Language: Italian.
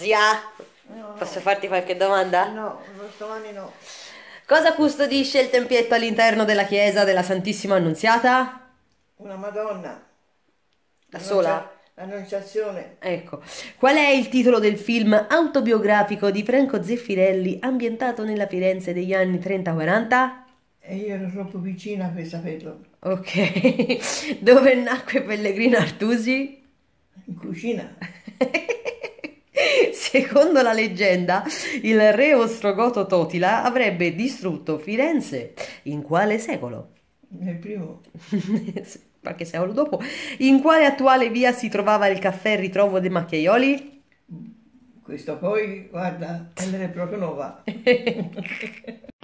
Zia, no, posso no. farti qualche domanda? No, domani no. Cosa custodisce il tempietto all'interno della chiesa della Santissima Annunziata? Una Madonna. Da sola? Annunciazione. Ecco. Qual è il titolo del film autobiografico di Franco Zeffirelli ambientato nella Firenze degli anni 30-40? E io ero troppo vicina per saperlo. Ok. Dove nacque Pellegrino Artusi? In cucina. Secondo la leggenda, il re ostrogoto Totila avrebbe distrutto Firenze in quale secolo? Nel primo. Qualche secolo dopo. In quale attuale via si trovava il caffè Ritrovo dei Macchiaioli? Questo poi, guarda, è proprio nuova.